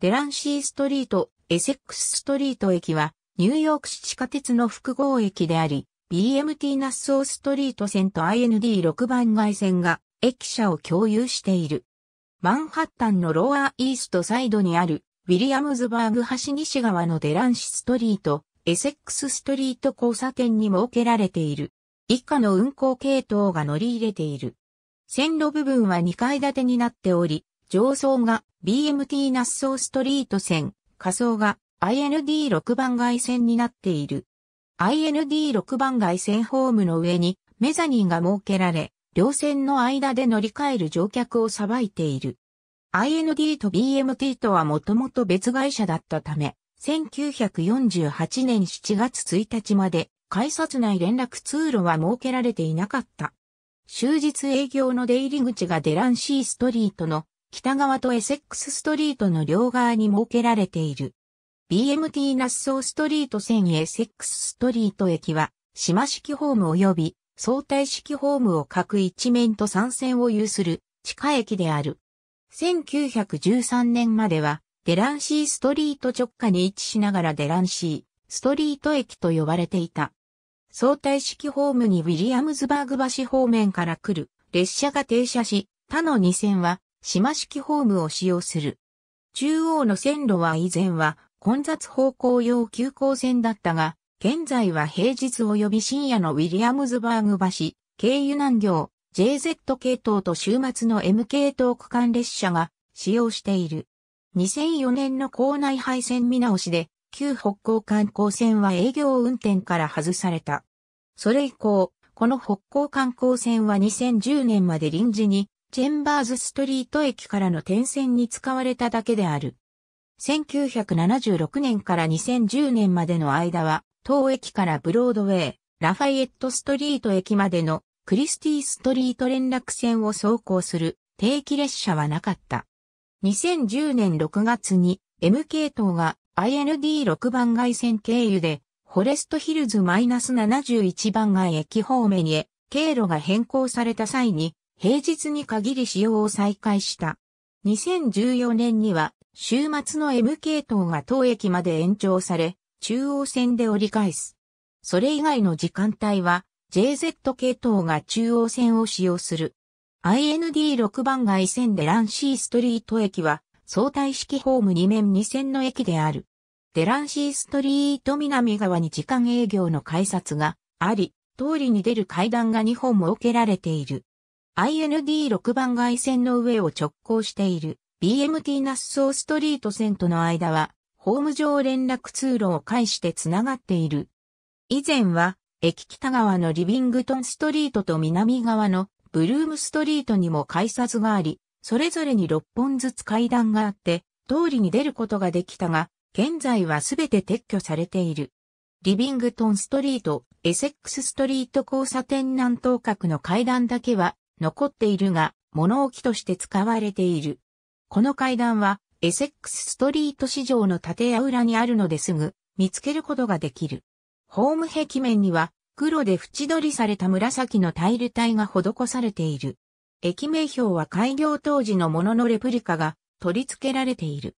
デランシーストリート、エセックスストリート駅は、ニューヨーク市地下鉄の複合駅であり、BMT ナッソーストリート線と IND6 番街線が駅舎を共有している。マンハッタンのローアーイーストサイドにあるウィリアムズバーグ橋西側のデランシストリート、エセックスストリート交差点に設けられている。以下の運行系統が乗り入れている。線路部分は2階建てになっており、上層が BMT ナッソーストリート線、下層が IND6 番街線になっている。IND6 番街線ホームの上にメザニンが設けられ、両線の間で乗り換える乗客をさばいている。IND と BMT とはもともと別会社だったため、1948年7月1日まで改札内連絡通路は設けられていなかった。終日営業の出入り口がデランシーストリートの北側とエセックスストリートの両側に設けられている。BMT ナッソーストリート線エセックスストリート駅は、島式ホーム及び相対式ホームを各一面と三線を有する地下駅である。1913年までは、デランシーストリート直下に位置しながらデランシーストリート駅と呼ばれていた。相対式ホームにウィリアムズバーグ橋方面から来る列車が停車し、他の2線は島式ホームを使用する。中央の線路は以前は混雑方向用急行線だったが、現在は平日及び深夜のウィリアムズバーグ橋、経由南行、JZ 系統と週末の M 系統区間列車が使用している。2004年の校内配線見直しで、旧北港観光船は営業運転から外された。それ以降、この北港観光船は2010年まで臨時にチェンバーズストリート駅からの点線に使われただけである。1976年から2010年までの間は、当駅からブロードウェイ、ラファイエットストリート駅までのクリスティストリート連絡線を走行する定期列車はなかった。2010年6月に M 系統が IND6 番街線経由でフォレストヒルズ -71 番街駅方面へ経路が変更された際に平日に限り使用を再開した。2014年には週末の M 系統が当駅まで延長され、中央線で折り返す。それ以外の時間帯は JZ 系統が中央線を使用する。IND6 番街線でランシーストリート駅は相対式ホーム2面2線の駅である。デランシーストリート南側に時間営業の改札があり、通りに出る階段が2本設けられている。IND6 番街線の上を直行している BMT ナッソーストリート線との間は、ホーム上連絡通路を介してつながっている。以前は、駅北側のリビングトンストリートと南側のブルームストリートにも改札があり、それぞれに6本ずつ階段があって、通りに出ることができたが、現在はすべて撤去されている。リビングトンストリート、エセックスストリート交差点南東角の階段だけは残っているが、物置として使われている。この階段は、エセックスストリート市場の建屋裏にあるのですぐ、見つけることができる。ホーム壁面には、黒で縁取りされた紫のタイル体が施されている。駅名標は開業当時のもののレプリカが取り付けられている。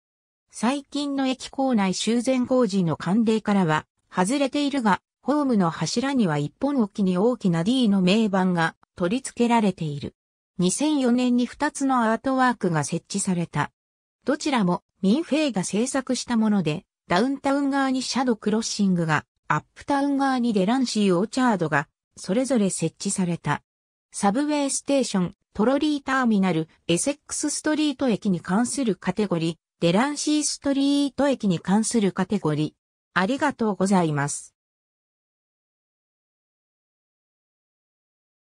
最近の駅構内修繕工事の関連からは外れているが、ホームの柱には一本置きに大きな D の名板が取り付けられている。2004年に2つのアートワークが設置された。どちらもミンフェイが制作したもので、ダウンタウン側にシャドクロッシングが、アップタウン側にデランシー・オーチャードが、それぞれ設置された。サブウェイステーション、トロリーターミナル、エセックスストリート駅に関するカテゴリー、デランシーストリート駅に関するカテゴリー。ありがとうございます。